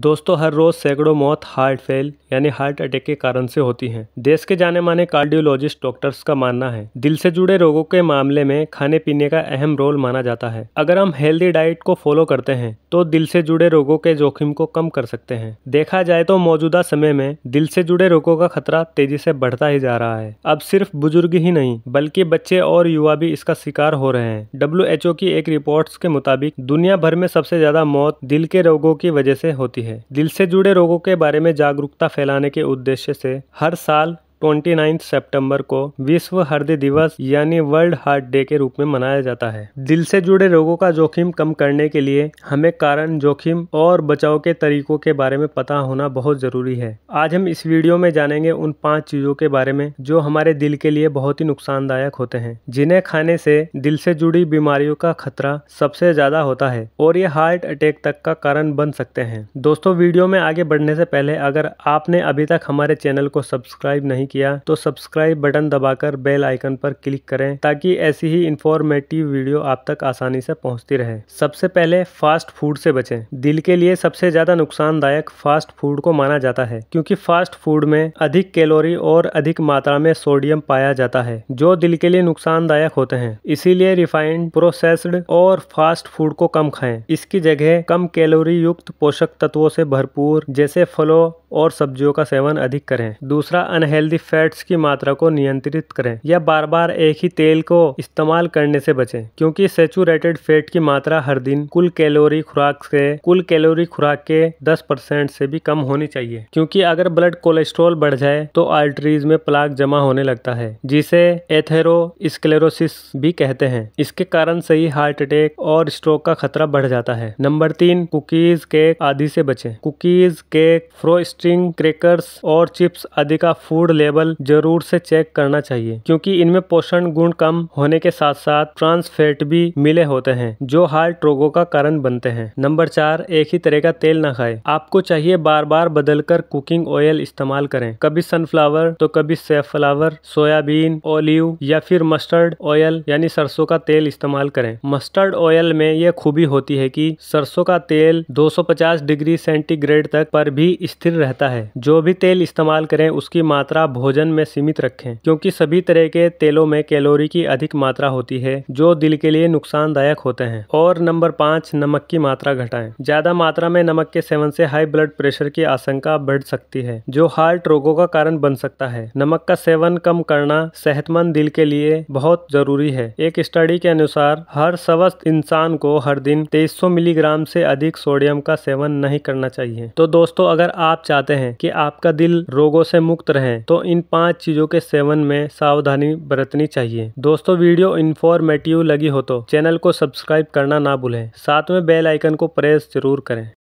दोस्तों हर रोज़ सैकड़ों मौत हार्ट फेल यानी हार्ट अटैक के कारण से होती हैं देश के जाने माने कार्डियोलॉजिस्ट डॉक्टर्स का मानना है दिल से जुड़े रोगों के मामले में खाने पीने का अहम रोल माना जाता है अगर हम हेल्दी डाइट को फॉलो करते हैं तो दिल से जुड़े रोगों के जोखिम को कम कर सकते हैं देखा जाए तो मौजूदा समय में दिल से जुड़े रोगों का खतरा तेजी से बढ़ता ही जा रहा है अब सिर्फ बुजुर्ग ही नहीं बल्कि बच्चे और युवा भी इसका शिकार हो रहे हैं डब्ल्यू की एक रिपोर्ट के मुताबिक दुनिया भर में सबसे ज्यादा मौत दिल के रोगों की वजह से होती है है दिल से जुड़े रोगों के बारे में जागरूकता फैलाने के उद्देश्य से हर साल 29 सितंबर को विश्व हृदय दिवस यानी वर्ल्ड हार्ट डे के रूप में मनाया जाता है दिल से जुड़े रोगों का जोखिम कम करने के लिए हमें कारण जोखिम और बचाव के तरीकों के बारे में पता होना बहुत जरूरी है आज हम इस वीडियो में जानेंगे उन पांच चीजों के बारे में जो हमारे दिल के लिए बहुत ही नुकसानदायक होते हैं जिन्हें खाने से दिल से जुड़ी बीमारियों का खतरा सबसे ज्यादा होता है और ये हार्ट अटैक तक का कारण बन सकते हैं दोस्तों वीडियो में आगे बढ़ने से पहले अगर आपने अभी तक हमारे चैनल को सब्सक्राइब नहीं किया तो सब्सक्राइब बटन दबाकर बेल आइकन पर क्लिक करें ताकि ऐसी ही इन्फॉर्मेटिव वीडियो आप तक आसानी से पहुंचती रहे सबसे पहले फास्ट फूड से बचें दिल के लिए सबसे ज़्यादा नुकसानदायक फास्ट फूड को माना जाता है क्योंकि फास्ट फूड में अधिक कैलोरी और अधिक मात्रा में सोडियम पाया जाता है जो दिल के लिए नुकसानदायक होते हैं इसीलिए रिफाइंड प्रोसेस्ड और फास्ट फूड को कम खाएं इसकी जगह कम कैलोरी युक्त पोषक तत्वों से भरपूर जैसे फलों और सब्जियों का सेवन अधिक करें दूसरा अनहेल्दी फैट्स की मात्रा को नियंत्रित करें या बार बार एक ही तेल को इस्तेमाल करने से बचें क्योंकि सेचुरेटेड फैट की मात्रा हर दिन कुल कैलोरी खुराक से कुल कैलोरी खुराक के 10 परसेंट से भी कम होनी चाहिए क्योंकि अगर ब्लड कोलेस्ट्रॉल बढ़ जाए तो आर्टरीज में प्लाक जमा होने लगता है जिसे एथेरो स्क्लेरोसिस भी कहते हैं इसके कारण सही हार्ट अटैक और स्ट्रोक का खतरा बढ़ जाता है नंबर तीन कुकीज केक आदि से बचे cookies cake frosting crackers और चिप्स आदि का फूड लेबल जरूर से चेक करना चाहिए क्योंकि इनमें पोषण गुण कम होने के साथ साथ ट्रांस फैट भी मिले होते हैं जो हार्ट रोगों का कारण बनते हैं नंबर चार एक ही तरह का तेल न खाए आपको चाहिए बार बार बदलकर कुकिंग ऑयल इस्तेमाल करें कभी सनफ्लावर तो कभी सेफ्लावर सोयाबीन ओलिव या फिर मस्टर्ड ऑयल यानी सरसों का तेल इस्तेमाल करें मस्टर्ड ऑयल में यह खूबी होती है कि सरसों का तेल 250 डिग्री सेंटीग्रेड तक पर भी स्थिर रहता रहता है जो भी तेल इस्तेमाल करें उसकी मात्रा भोजन में सीमित रखें क्योंकि सभी तरह के तेलों में कैलोरी की अधिक मात्रा होती है जो दिल के लिए नुकसानदायक होते हैं और नंबर पाँच नमक की मात्रा घटाएं ज्यादा मात्रा में नमक के सेवन से हाई ब्लड प्रेशर की आशंका बढ़ सकती है जो हार्ट रोगों का कारण बन सकता है नमक का सेवन कम करना सेहतमंद दिल के लिए बहुत जरूरी है एक स्टडी के अनुसार हर स्वस्थ इंसान को हर दिन तेईस मिलीग्राम से अधिक सोडियम का सेवन नहीं करना चाहिए तो दोस्तों अगर आप चाहते चाहते हैं कि आपका दिल रोगों से मुक्त रहे तो इन पांच चीजों के सेवन में सावधानी बरतनी चाहिए दोस्तों वीडियो इन्फॉर्मेटिव लगी हो तो चैनल को सब्सक्राइब करना ना भूलें साथ में बेल आइकन को प्रेस जरूर करें